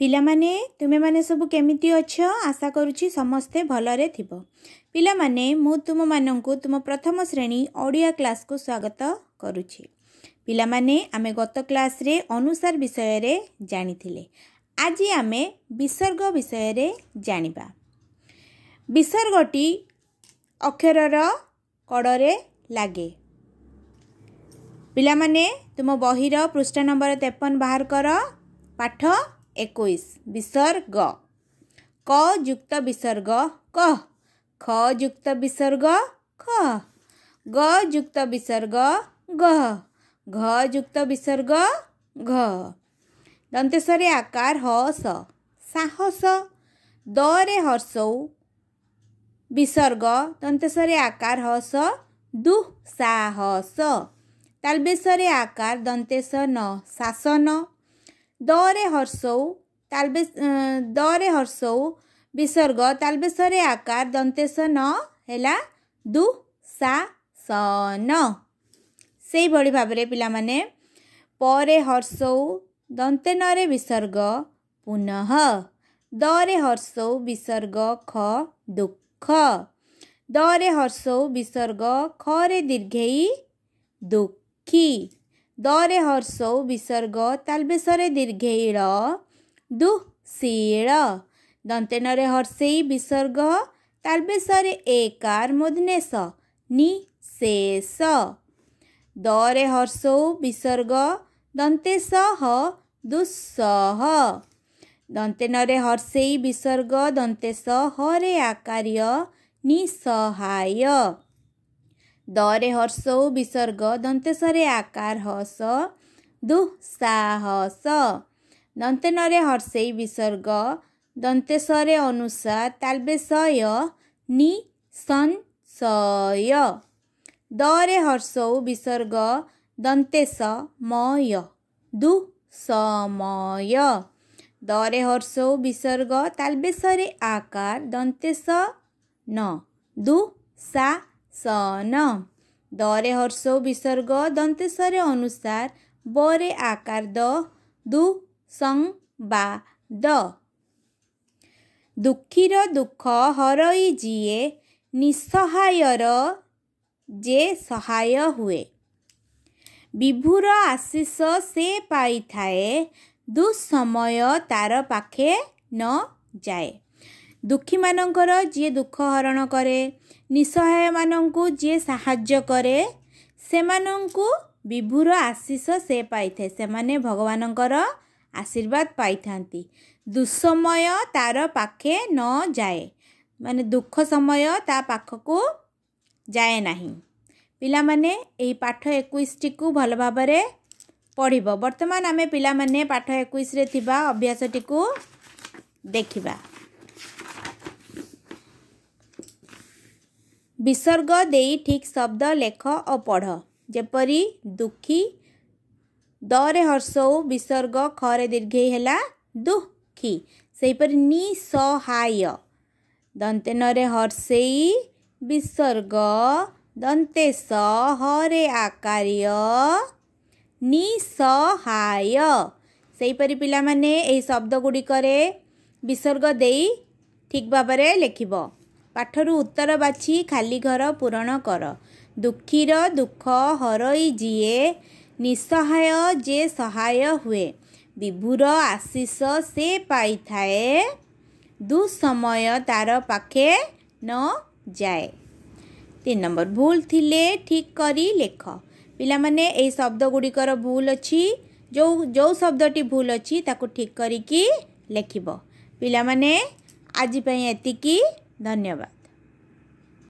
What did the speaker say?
ପିଲାମାନେ ତୁମେମାନେ ସବୁ କେମିତି ଅଛ ଆଶା କରୁଛି ସମସ୍ତେ ଭଲରେ ଥିବ ପିଲାମାନେ ମୁଁ ତୁମମାନଙ୍କୁ ତୁମ ପ୍ରଥମ ଶ୍ରେଣୀ ଓଡ଼ିଆ କ୍ଲାସ୍କୁ ସ୍ୱାଗତ କରୁଛି ପିଲାମାନେ ଆମେ ଗତ କ୍ଲାସ୍ରେ ଅନୁସାର ବିଷୟରେ ଜାଣିଥିଲେ ଆଜି ଆମେ ବିସର୍ଗ ବିଷୟରେ ଜାଣିବା ବିସର୍ଗଟି ଅକ୍ଷରର କଡ଼ରେ ଲାଗେ ପିଲାମାନେ ତୁମ ବହିର ପୃଷ୍ଠା ନମ୍ବର ତେପନ ବାହାର କର ପାଠ एकैस विसर्ग क युक्त विसर्ग क ख युक्त विसर्ग ख ग युक्त विसर्ग ग घ युक्त विसर्ग घ देश आकार ह स साहस दसौ विसर्ग दन्तेस आकार ह स दुहस तालबेश आकार दन्तेस न शासन दरे हर्षौ दरे दर्षौ विसर्ग तालस आकार दन्तेस भाबरे पिला सहीभरि भावना पहिला पर्सौ दन्तेन विसर्ग पुनः दरे हर्षौ विसर्ग ख दरे हर्षौ विसर्ग दीर्घई दुखी द हर्सौ विसर्ग विसर्ग दीर्घेर र दीर्घै दन्तेनरे दन्तेन विसर्ग तालबेसरे विसर्ग ताल नि शेष दरे हर्सौ विसर्ग दन्ते दन्तेस दुःसह दन्तेन हर्सै विसर्ग दन्ते सहरे आकार्य निसहाय द हर्सौ विसर्ग दन्तेसरे आकार हस दुसा दन्ते हर्सै विसर्ग दन्तेसरे अनुसार सय य हर्सौ विसर्ग देस मय दु मय द हर्सौ विसर्ग तालसे आकार दन्तेस न दु सा ସ ନ ଦରେ ହର୍ଷ ବିସର୍ଗ ଦନ୍ତେଶ୍ୱର ଅନୁସାର ବରେ ଆକାର ଦ ଦୁ ସଂ ବା ଦ ଦୁଃଖୀର ଦୁଃଖ ହରଇ ଯିଏ ନିଃସହାୟର ଯେ ସହାୟ ହୁଏ ବିଭୁର ଆଶିଷ ସେ ପାଇଥାଏ ଦୁଃସମୟ ତାର ପାଖେ ନ ଯାଏ ଦୁଃଖୀମାନଙ୍କର ଯିଏ ଦୁଃଖ ହରଣ କରେ ନିଃସହାୟମାନଙ୍କୁ ଯିଏ ସାହାଯ୍ୟ କରେ ସେମାନଙ୍କୁ ବିଭୁର ଆଶିଷ ସେ ପାଇଥାଏ ସେମାନେ ଭଗବାନଙ୍କର ଆଶୀର୍ବାଦ ପାଇଥାନ୍ତି ଦୁଃସମୟ ତା'ର ପାଖେ ନ ଯାଏ ମାନେ ଦୁଃଖ ସମୟ ତା ପାଖକୁ ଯାଏ ନାହିଁ ପିଲାମାନେ ଏହି ପାଠ ଏକୋଇଶଟିକୁ ଭଲ ଭାବରେ ପଢ଼ିବ ବର୍ତ୍ତମାନ ଆମେ ପିଲାମାନେ ପାଠ ଏକୋଇଶରେ ଥିବା ଅଭ୍ୟାସଟିକୁ ଦେଖିବା विसर्ग विसर्गदै ठीक शब्द लेख अ पढ जपरि दुखी दरे हर्षौ विसर्ग खीर्घैला दुःखी सहीपरि नि सहाय दन्तेन हर्षै विसर्ग दन्तेस हरे आकारिय नि सहाय सहीपरि पहिला शब्द गुडिक विसर्गदै ठीक भावना लेख्य ପାଠରୁ ଉତ୍ତର ବାଛି ଖାଲି ଘର ପୂରଣ କର ଦୁଃଖୀର ଦୁଃଖ ହରଇ ଯିଏ ନିଃସହାୟ ଯେ ସହାୟ ହୁଏ ବିଭୁର ଆଶିଷ ସେ ପାଇଥାଏ ଦୁଃସମୟ ତାର ପାଖେ ନ ଯାଏ ତିନି ନମ୍ବର ଭୁଲ ଥିଲେ ଠିକ୍ କରି ଲେଖ ପିଲାମାନେ ଏହି ଶବ୍ଦ ଗୁଡ଼ିକର ଭୁଲ ଅଛି ଯେଉଁ ଯେଉଁ ଶବ୍ଦଟି ଭୁଲ ଅଛି ତାକୁ ଠିକ୍ କରିକି ଲେଖିବ ପିଲାମାନେ ଆଜି ପାଇଁ ଏତିକି धन्यवाद